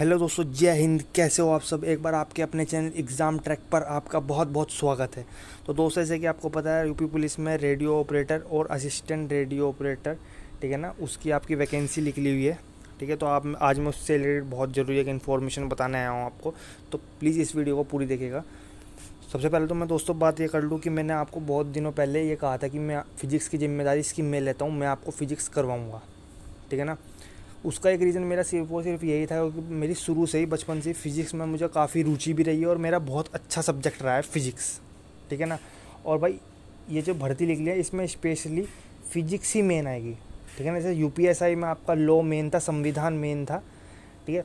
hello दोस्तों जय हिंद कैसे हो आप सब एक बार आपके अपने चैनल एग्ज़ाम ट्रैक पर आपका बहुत बहुत स्वागत है तो दोस्तों जैसे कि आपको पता है यूपी पुलिस में रेडियो ऑपरेटर और असिस्टेंट रेडियो ऑपरेटर ठीक है ना उसकी आपकी वैकेंसी निकली हुई है ठीक है तो आप आज मैं उससे रिलेटेड बहुत ज़रूरी है कि इन्फॉर्मेशन बताने आया हूँ आपको तो प्लीज़ इस वीडियो को पूरी देखेगा सबसे पहले तो मैं दोस्तों बात ये कर लूँ कि मैंने आपको बहुत दिनों पहले ये कहा था कि मैं फ़िज़िक्स की जिम्मेदारी इसकी मैं लेता हूँ मैं आपको फ़िज़िक्स करवाऊँगा ठीक है ना उसका एक रीज़न मेरा सिर्फ और सिर्फ यही था कि मेरी शुरू से ही बचपन से फिज़िक्स में मुझे काफ़ी रुचि भी रही है और मेरा बहुत अच्छा सब्जेक्ट रहा है फिज़िक्स ठीक है ना और भाई ये जो भर्ती निकली है इसमें स्पेशली फिजिक्स ही मेन आएगी ठीक है ना जैसे यू में आपका लॉ मेन था संविधान मेन था ठीक है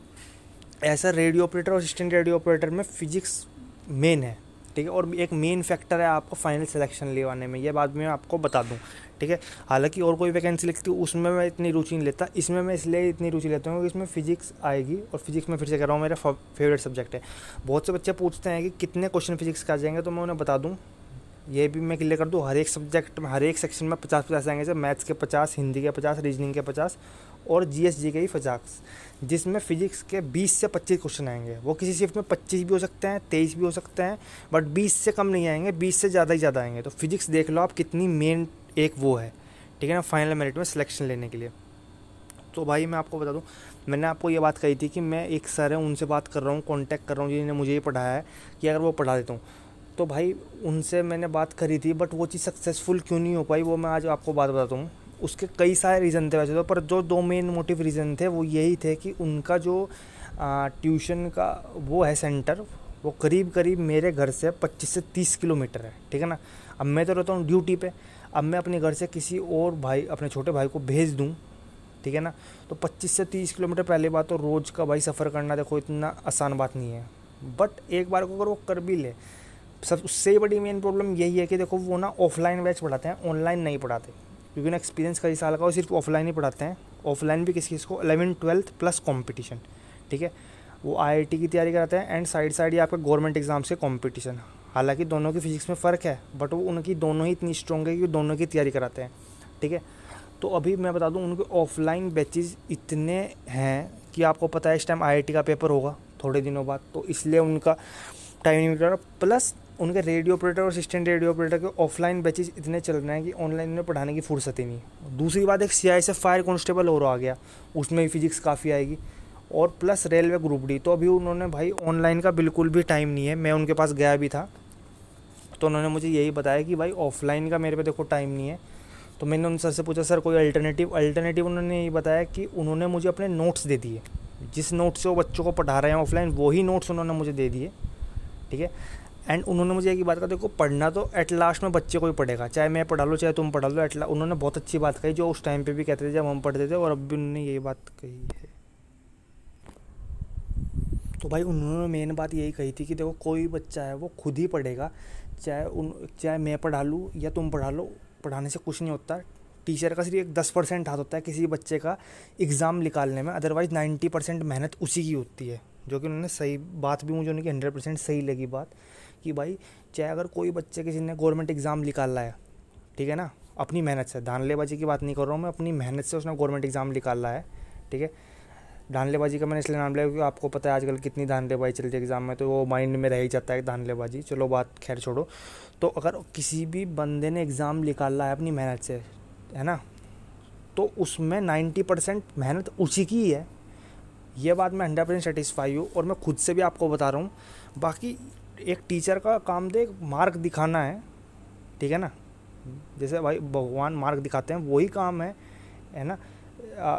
ऐसा रेडियो ऑपरेटर और असिस्टेंट रेडियो ऑपरेटर में फिजिक्स मेन है ठीक है और एक मेन फैक्टर है आपको फाइनल सिलेक्शन लेवाने में ये बात मैं आपको बता दूँ ठीक है हालांकि और कोई वैकेंसी लिखती हूँ उसमें मैं इतनी रुचि नहीं लेता इसमें मैं इसलिए इतनी रुचि लेता हूँ कि इसमें फिजिक्स आएगी और फिजिक्स में फिर से कह रहा हूँ मेरा फेवरेट सब्जेक्ट है बहुत से बच्चे पूछते हैं कि कितने क्वेश्चन फिजिक्स का आ जाएंगे तो मैं उन्हें बता दूँ ये भी मैं क्लियर कर दूँ हर एक सब्जेक्ट में हर एक सेक्शन में पचास पचास आएंगे जैसे मैथ्स के पचास हिंदी के पचास रीजनिंग के पचास और जी एस जी के ही पचास जिसमें फिजिक्स के बीस से पच्चीस क्वेश्चन आएंगे वो किसी शिफ्ट में पच्चीस भी हो सकते हैं तेईस भी हो सकते हैं बट बीस से कम नहीं आएंगे बीस से ज़्यादा ही ज़्यादा आएंगे तो फिजिक्स देख लो आप कितनी मेन एक वो है ठीक है ना फाइनल मेरिट में सिलेक्शन लेने के लिए तो भाई मैं आपको बता दूं मैंने आपको ये बात कही थी कि मैं एक सर है उनसे बात कर रहा हूँ कांटेक्ट कर रहा हूँ जिन्होंने मुझे ये पढ़ाया है कि अगर वो पढ़ा देता हूँ तो भाई उनसे मैंने बात करी थी बट वो चीज़ सक्सेसफुल क्यों नहीं हो पाई वो मैं आज आपको बात बताता हूँ उसके कई सारे रीज़न थे वैसे तो पर जो दो मेन मोटिव रीज़न थे वो यही थे कि उनका जो ट्यूशन का वो है सेंटर वो करीब करीब मेरे घर से 25 से 30 किलोमीटर है ठीक है ना अब मैं तो रहता हूँ ड्यूटी पे अब मैं अपने घर से किसी और भाई अपने छोटे भाई को भेज दूँ ठीक है ना तो 25 से 30 किलोमीटर पहले बात तो रोज़ का भाई सफ़र करना देखो इतना आसान बात नहीं है बट एक बार को अगर वो कर भी ले सब उससे बड़ी मेन प्रॉब्लम यही है कि देखो वो ना ऑफलाइन बैच पढ़ाते हैं ऑनलाइन नहीं पढ़ाते क्योंकि ना एक्सपीरियंस कई साल का वो सिर्फ ऑफलाइन ही पढ़ाते हैं ऑफलाइन भी किस किसी को अलेवन ट्वेल्थ प्लस कॉम्पिटिशन ठीक है वो आई की तैयारी कराते हैं एंड साइड साइड ही आपका गवर्नमेंट एग्जाम से कॉम्पिटिशन हालांकि दोनों की फिजिक्स में फ़र्क है बट वो उनकी दोनों ही इतनी स्ट्रॉन्ग है कि दोनों की तैयारी कराते हैं ठीक है तो अभी मैं बता दूं उनके ऑफलाइन बैचेज इतने हैं कि आपको पता है इस टाइम आई का पेपर होगा थोड़े दिनों बाद तो इसलिए उनका टाइम नहीं मिल रहा प्लस उनके रेडियो ऑपरेटर और असिस्टेंट रेडियो ऑपरेटर के ऑफलाइन बैचेज इतने चल रहे हैं कि ऑनलाइन में पढ़ाने की फुर्सत ही नहीं दूसरी बात एक सी आई से फायर कॉन्स्टेबल और आ गया उसमें भी फिजिक्स काफ़ी आएगी और प्लस रेलवे ग्रुप डी तो अभी उन्होंने भाई ऑनलाइन का बिल्कुल भी टाइम नहीं है मैं उनके पास गया भी था तो उन्होंने मुझे यही बताया कि भाई ऑफलाइन का मेरे पे देखो टाइम नहीं है तो मैंने उन सर से पूछा सर कोई अल्टरनेटिव अल्टरनेटिव उन्होंने ये बताया कि उन्होंने मुझे अपने नोट्स दे दिए जिस नोट्स से वो बच्चों को पढ़ा रहे हैं ऑफलाइन वही नोट्स उन्होंने मुझे दे दिए ठीक है एंड उन्होंने मुझे एक बात कहा देखो पढ़ना तो एट लास्ट में बच्चे को ही पढ़ेगा चाहे मैं पढ़ा लूँ चाहे तुम पढ़ा लो एट उन्होंने बहुत अच्छी बात कही जो उस टाइम पे भी कहते थे जब हम पढ़ते थे और अब भी उन्होंने यही बात कही है तो भाई उन्होंने मेन बात यही कही थी कि देखो कोई बच्चा है वो खुद ही पढ़ेगा चाहे उन चाहे मैं पढ़ा लूँ या तुम पढ़ा लो पढ़ाने से कुछ नहीं होता टीचर का सिर्फ एक दस परसेंट हाथ होता है किसी बच्चे का एग्ज़ाम निकालने में अदरवाइज़ नाइन्टी परसेंट मेहनत उसी की होती है जो कि उन्होंने सही बात भी मुझे उनकी हंड्रेड परसेंट सही लगी बात कि भाई चाहे अगर कोई बच्चे किसी ने गवर्नमेंट एग्ज़ाम निकाला है ठीक है ना अपनी मेहनत से धानलेबाजी की बात नहीं कर रहा हूँ मैं अपनी मेहनत से उसने गवर्नमेंट एग्ज़ाम निकाला है ठीक है धानलेबाजी का मैंने इसलिए नाम लिया क्योंकि आपको पता है आजकल कितनी धानलेबाजी चलती है एग्ज़ाम में तो वो माइंड में रह ही जाता है धानलेबाजी चलो बात खैर छोड़ो तो अगर किसी भी बंदे ने एग्ज़ाम निकाला है अपनी मेहनत से है ना तो उसमें नाइन्टी परसेंट मेहनत उसी की ही है ये बात मैं हंड्रेड परसेंट सेटिस्फाई हूँ और मैं खुद से भी आपको बता रहा हूँ बाकी एक टीचर का काम दे मार्क दिखाना है ठीक है ना जैसे भाई भगवान मार्क दिखाते हैं वही काम है है ना आ,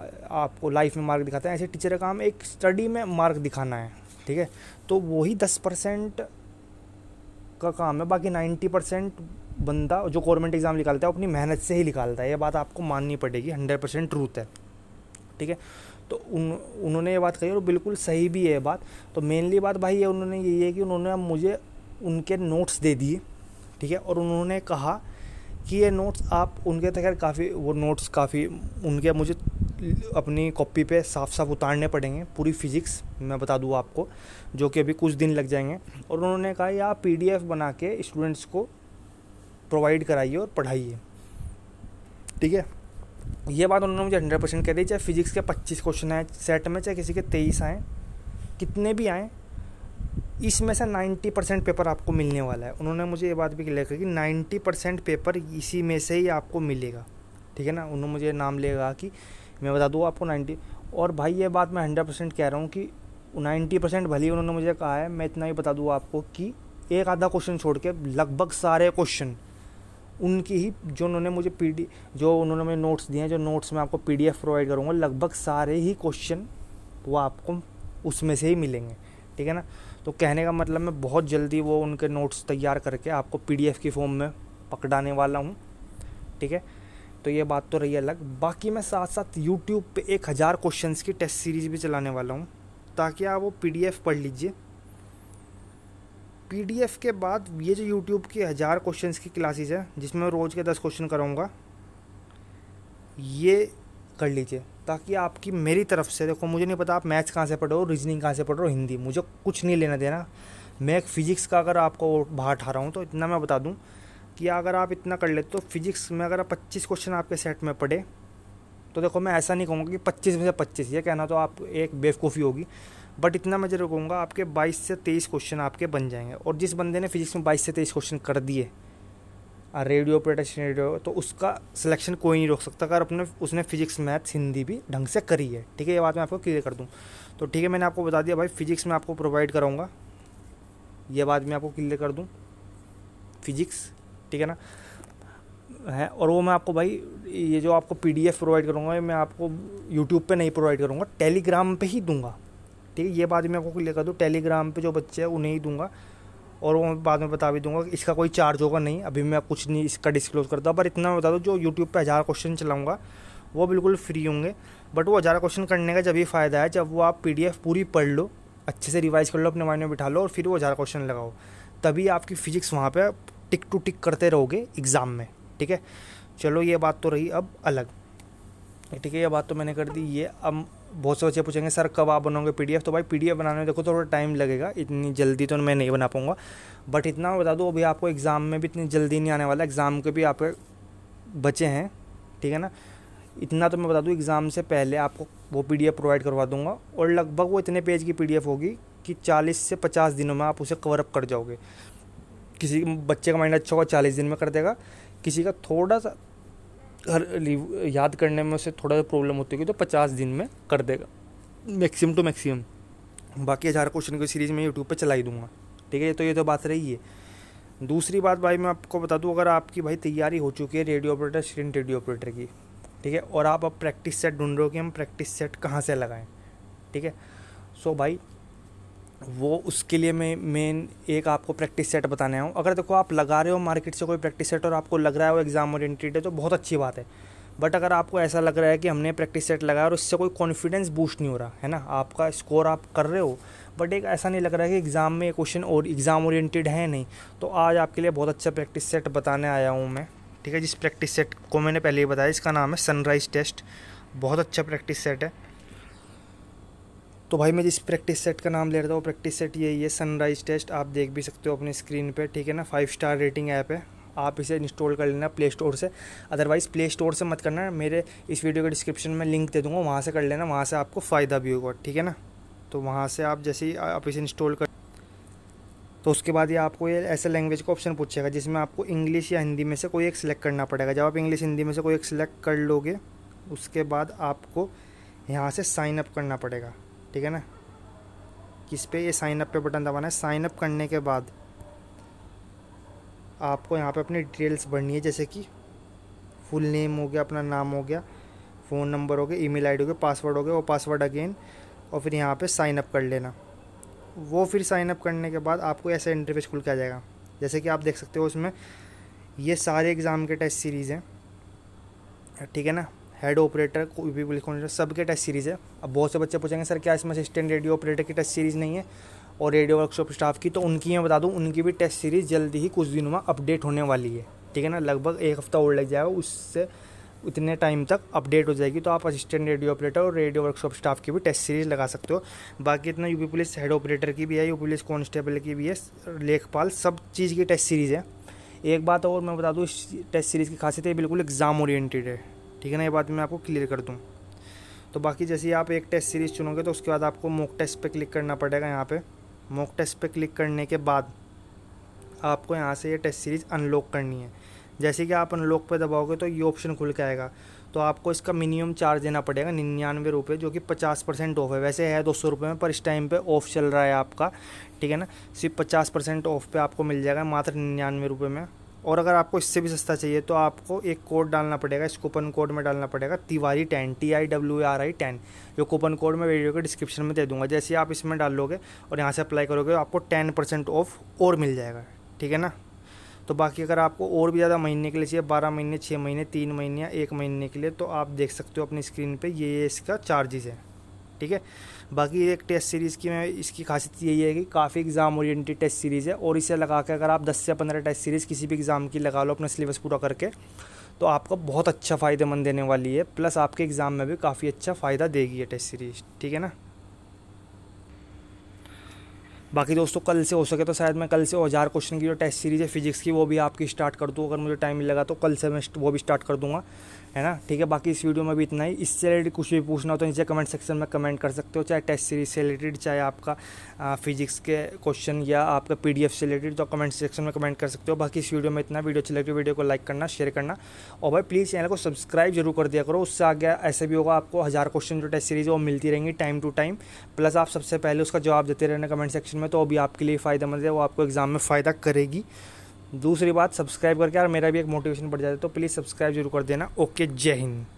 आपको लाइफ में मार्क दिखाते हैं ऐसे टीचर का काम एक स्टडी में मार्क दिखाना है ठीक है तो वही दस परसेंट का काम है बाकी नाइन्टी परसेंट बंदा जो गवर्नमेंट एग्ज़ाम निकालता है अपनी मेहनत से ही निकालता है ये बात आपको माननी पड़ेगी हंड्रेड परसेंट ट्रूथ है ठीक है तो उन उन्होंने ये बात कही और बिल्कुल सही भी है बात तो मेनली बात भाई ये उन्होंने यही है कि उन्होंने मुझे उनके नोट्स दे दिए ठीक है और उन्होंने कहा कि ये नोट्स आप उनके तक काफ़ी वो नोट्स काफ़ी उनके मुझे अपनी कॉपी पे साफ साफ उतारने पड़ेंगे पूरी फिजिक्स मैं बता दूँ आपको जो कि अभी कुछ दिन लग जाएंगे और उन्होंने कहा या पी बना के स्टूडेंट्स को प्रोवाइड कराइए और पढ़ाइए ठीक है ये बात उन्होंने मुझे हंड्रेड परसेंट कह दी चाहे फिजिक्स के पच्चीस क्वेश्चन आए सेट में चाहे किसी के तेईस आएँ कितने भी आएँ इसमें से नाइन्टी परसेंट पेपर आपको मिलने वाला है उन्होंने मुझे ये बात भी क्लियर करी कि नाइन्टी परसेंट पेपर इसी में से ही आपको मिलेगा ठीक है ना उन्होंने मुझे नाम लेगा कि मैं बता दूँ आपको नाइन्टी और भाई ये बात मैं हंड्रेड परसेंट कह रहा हूँ कि नाइन्टी परसेंट भले उन्होंने मुझे कहा है मैं इतना ही बता दूँ आपको कि एक आधा क्वेश्चन छोड़ के लगभग सारे क्वेश्चन उनकी ही जो उन्होंने मुझे पी जो उन्होंने मुझे नोट्स दिए हैं जो नोट्स में आपको पी प्रोवाइड करूँगा लगभग सारे ही क्वेश्चन वो आपको उसमें से ही मिलेंगे ठीक है ना तो कहने का मतलब मैं बहुत जल्दी वो उनके नोट्स तैयार करके आपको पी की फॉर्म में पकड़ाने वाला हूँ ठीक है तो ये बात तो रही अलग बाकी मैं साथ साथ यूट्यूब पे एक हज़ार क्वेश्चन की टेस्ट सीरीज़ भी चलाने वाला हूँ ताकि आप वो पी पढ़ लीजिए पी के बाद ये जो यूट्यूब की हज़ार क्वेश्चन की क्लासेस है जिसमें मैं रोज़ के दस क्वेश्चन कराऊँगा ये कर लीजिए ताकि आपकी मेरी तरफ से देखो मुझे नहीं पता आप मैथ्स कहाँ से पढ़ो रीजनिंग कहाँ से पढ़ो हिंदी मुझे कुछ नहीं लेना देना मैं एक फ़िज़िक्स का अगर आपको बाहर ठा रहा हूँ तो इतना मैं बता दूँ कि अगर आप इतना कर लेते तो फिजिक्स में अगर आप पच्चीस क्वेश्चन आपके सेट में पढ़े तो देखो मैं ऐसा नहीं कहूँगा कि पच्चीस में से पच्चीस ये कहना तो आप एक बेवकूफ़ी होगी बट इतना मैं जरूर कहूँगा आपके बाईस से तेईस क्वेश्चन आपके बन जाएंगे और जिस बंदे ने फिजिक्स में बाईस से तेईस क्वेश्चन कर दिए रेडियो प्रोटेक्शन रेडियो तो उसका सिलेक्शन कोई नहीं रोक सकता अगर अपने उसने फिजिक्स मैथ्स हिंदी भी ढंग से करी है ठीक है ये बात मैं आपको क्लियर कर दूँ तो ठीक है मैंने आपको बता दिया भाई फिजिक्स में आपको प्रोवाइड कराऊँगा ये बात मैं आपको क्लियर कर दूँ फिजिक्स ठीक है ना है और वो मैं आपको भाई ये जो आपको पी प्रोवाइड करूँगा मैं आपको यूट्यूब पर नहीं प्रोवाइड करूँगा टेलीग्राम पर ही दूँगा ठीक है ये बात मैं आपको लेकर दूँ टेलीग्राम पे जो बच्चे हैं उन्हें ही दूंगा और वो बाद में बता भी दूंगा इसका कोई चार्ज होगा नहीं अभी मैं कुछ नहीं इसका डिस्क्लोज करता पर इतना मैं बता दूँ जो यूट्यूब पर हज़ार क्वेश्चन चलाऊंगा वो बिल्कुल फ्री होंगे बट वो हज़ार क्वेश्चन करने का जब ही फ़ायदा है जब वो आप पी पूरी पढ़ लो अच्छे से रिवाइज कर लो अपने माइंड में बिठा लो और फिर वो हज़ार क्वेश्चन लगाओ तभी आपकी फ़िजिक्स वहाँ पर टिक टू टिक करते रहोगे एग्ज़ाम में ठीक है चलो ये बात तो रही अब अलग ठीक है ये बात तो मैंने कर दी ये अब बहुत से बच्चे पूछेंगे सर कब आप बनाओगे पीडीएफ तो भाई पीडीएफ बनाने में देखो थोड़ा टाइम लगेगा इतनी जल्दी तो मैं नहीं बना पाऊँगा बट इतना मैं बता दूँ अभी आपको एग्ज़ाम में भी इतनी जल्दी नहीं आने वाला एग्ज़ाम के भी आपके बचे हैं ठीक है ना इतना तो मैं बता दूँ एग्ज़ाम से पहले आपको वो पी प्रोवाइड करवा दूँगा और लगभग वो इतने पेज की पी होगी कि चालीस से पचास दिनों में आप उसे कवर अप कर जाओगे किसी बच्चे का माइंड अच्छा होगा चालीस दिन में कर देगा किसी का थोड़ा सा हर लीव याद करने में उसे थोड़ा सा प्रॉब्लम होती होगी तो पचास दिन में कर देगा मैक्सिमम टू मैक्सिमम बाकी हज़ार क्वेश्चन की सीरीज़ मैं यूट्यूब पर चलाई दूंगा ठीक है तो ये तो बात रही है दूसरी बात भाई मैं आपको बता दूँ अगर आपकी भाई तैयारी हो चुकी है radio operator screen radio operator की ठीक है और आप अब प्रैक्टिस सेट ढूंढ रहे हो कि हम प्रैक्टिस सेट कहाँ से लगाएं ठीक है सो भाई वो उसके लिए मैं मेन एक आपको प्रैक्टिस सेट बताने आऊँ अगर देखो आप लगा रहे हो मार्केट से कोई प्रैक्टिस सेट और आपको लग रहा है वो एग्ज़ाम ओरिएंटेड है तो बहुत अच्छी बात है बट अगर आपको ऐसा लग रहा है कि हमने प्रैक्टिस सेट लगाया और उससे कोई कॉन्फिडेंस बूस्ट नहीं हो रहा है ना आपका स्कोर आप कर रहे हो बट एक ऐसा नहीं लग रहा है कि एग्ज़ाम में क्वेश्चन और एग्ज़ाम ओरिएंटेड है नहीं तो आज आपके लिए बहुत अच्छा प्रैक्टिस सेट बताने आया हूँ मैं ठीक है जिस प्रैक्टिस सेट को मैंने पहले ही बताया इसका नाम है सनराइज़ टेस्ट बहुत अच्छा प्रैक्टिस सेट है तो भाई मैं जिस प्रैक्टिस सेट का नाम ले रहा था वो प्रैक्टिस सेट यही है सनराइज़ टेस्ट आप देख भी सकते हो अपनी स्क्रीन पे ठीक है ना फाइव स्टार रेटिंग ऐप है आप इसे इंस्टॉल कर लेना प्ले स्टोर से अदरवाइज़ प्ले स्टोर से मत करना मेरे इस वीडियो के डिस्क्रिप्शन में लिंक दे दूँगा वहाँ से कर लेना वहाँ से आपको फ़ायदा भी होगा ठीक है ना तो वहाँ से आप जैसे ही आप इसे इंस्टॉल कर तो उसके बाद ये आपको ये ऐसे लैंग्वेज का ऑप्शन पूछेगा जिसमें आपको इंग्लिश या हिंदी में से कोई एक सिलेक्ट करना पड़ेगा जब आप इंग्लिश हिंदी में से कोई एक सिलेक्ट कर लोगे उसके बाद आपको यहाँ से साइन अप करना पड़ेगा ठीक है ना किस पे ये साइन अप पे बटन दबाना है साइन अप करने के बाद आपको यहाँ पे अपनी डिटेल्स भरनी है जैसे कि फुल नेम हो गया अपना नाम हो गया फ़ोन नंबर हो गया ईमेल आईडी हो गया पासवर्ड हो गया वो पासवर्ड अगेन और फिर यहाँ पे साइन अप कर लेना वो फिर साइन अप करने के बाद आपको ऐसा इंटरफेस खुल के आ जाएगा जैसे कि आप देख सकते हो उसमें ये सारे एग्ज़ाम के टेस्ट सीरीज़ हैं ठीक है ना हेड ऑपरेटर कोई भी ऑपरेटर सबके टेस्ट सीरीज़ है अब बहुत से बच्चे पूछेंगे सर क्या इसमें असिस्टेंट रेडियो ऑपरेटर की टेस्ट सीरीज़ नहीं है और रेडियो वर्कशॉप स्टाफ की तो उनकी मैं बता दूँ उनकी भी टेस्ट सीरीज़ जल्दी ही कुछ दिनों में अपडेट होने वाली है ठीक है ना लगभग एक हफ्ता और लग जाएगा उससे उतने टाइम तक अपडेट हो जाएगी तो आप असिस्टेंट रेडियो ऑपरेटर और रेडियो वर्कशॉप स्टाफ की भी टेस्ट सीरीज लगा सकते हो बाकी इतना यूपी पुलिस हेड ऑपरेटर की भी है यूपी पुलिस कॉन्स्टेबल की भी है लेखपाल सब चीज़ की टेस्ट सीरीज़ है एक बात और मैं बता दूँ इस टेस्ट सीरीज़ की खासियत है बिल्कुल एग्ज़ाम ओरिएंटेड है ठीक है ना ये बात मैं आपको क्लियर कर दूँ तो बाकी जैसे आप एक टेस्ट सीरीज़ चुनोगे तो उसके बाद आपको मोक टेस्ट पे क्लिक करना पड़ेगा यहाँ पे मोक टेस्ट पे क्लिक करने के बाद आपको यहाँ से ये टेस्ट सीरीज़ अनलॉक करनी है जैसे कि आप अनलॉक पे दबाओगे तो ये ऑप्शन खुल के आएगा तो आपको इसका मिनिमम चार्ज देना पड़ेगा निन्यानवे रुपये जो कि पचास परसेंट ऑफ है वैसे है दो सौ रुपये में पर इस टाइम पे ऑफ चल रहा है आपका ठीक है ना सिर्फ पचास परसेंट ऑफ पे आपको मिल जाएगा मात्र निन्यानवे रुपये में और अगर आपको इससे भी सस्ता चाहिए तो आपको एक कोड डालना पड़ेगा इस कूपन कोड में डालना पड़ेगा Tiwari ten T I W R I ten जो कूपन कोड मैं वीडियो के डिस्क्रिप्शन में दे दूंगा जैसे आप इसमें डालोगे और यहाँ से अप्लाई करोगे तो आपको टेन परसेंट ऑफ और मिल जाएगा ठीक है ना तो बाकी अगर आपको और भी ज़्यादा महीने के लिए चाहिए बारह महीने छः महीने तीन महीने या एक महीने के लिए तो आप देख सकते हो अपनी स्क्रीन पर ये, ये इसका चार्जेस है ठीक है बाकी एक टेस्ट सीरीज़ की मैं इसकी खासियत यही है कि काफ़ी एग्ज़ाम ओरिएंटेड टेस्ट सीरीज़ है और इसे लगा के अगर आप 10 से 15 टेस्ट सीरीज़ किसी भी एग्ज़ाम की लगा लो अपना सिलेबस पूरा करके तो आपको बहुत अच्छा फ़ायदेमंद देने वाली है प्लस आपके एग्ज़ाम में भी काफ़ी अच्छा फ़ायदा देगी ये टेस्ट सीरीज़ ठीक है ना बाकी दोस्तों कल से हो सके तो शायद मैं कल से हज़ार क्वेश्चन की जो टेस्ट सीरीज़ है फिजिक्स की वो भी आपकी स्टार्ट कर दूँ अगर मुझे टाइम लगा तो कल से मैं वो भी स्टार्ट कर दूँगा है ना ठीक है बाकी इस वीडियो में भी इतना ही इससे रिलेटेड कुछ भी पूछना हो तो नीचे कमेंट सेक्शन में कमेंट कर सकते हो चाहे टेस्ट सीरीज से रिलेटेड चाहे आपका फिजिक्स के क्वेश्चन या आपका पी से रिलेटेड तो कमेंट सेक्शन में कमेंट कर सकते हो बाकी इस वीडियो में इतना वीडियो अच्छी लगी तो वीडियो को लाइक करना शेयर करना और भाई प्लीज़ चैनल को सब्सक्राइब जरूर कर दिया करो उससे आगे ऐसे भी होगा आपको हज़ार क्वेश्चन जो टेस्ट सीरीज वो मिलती रहेंगी टाइम टू टाइम प्लस आप सबसे पहले उसका जवाब देते रहना कमेंट सेक्शन में तो वो भी आपके लिए फ़ायदेमंद है वो आपको एग्ज़ाम में फ़ायदा करेगी दूसरी बात सब्सक्राइब करके यार मेरा भी एक मोटिवेशन बढ़ जाता है तो प्लीज़ सब्सक्राइब जरूर कर देना ओके जय हिंद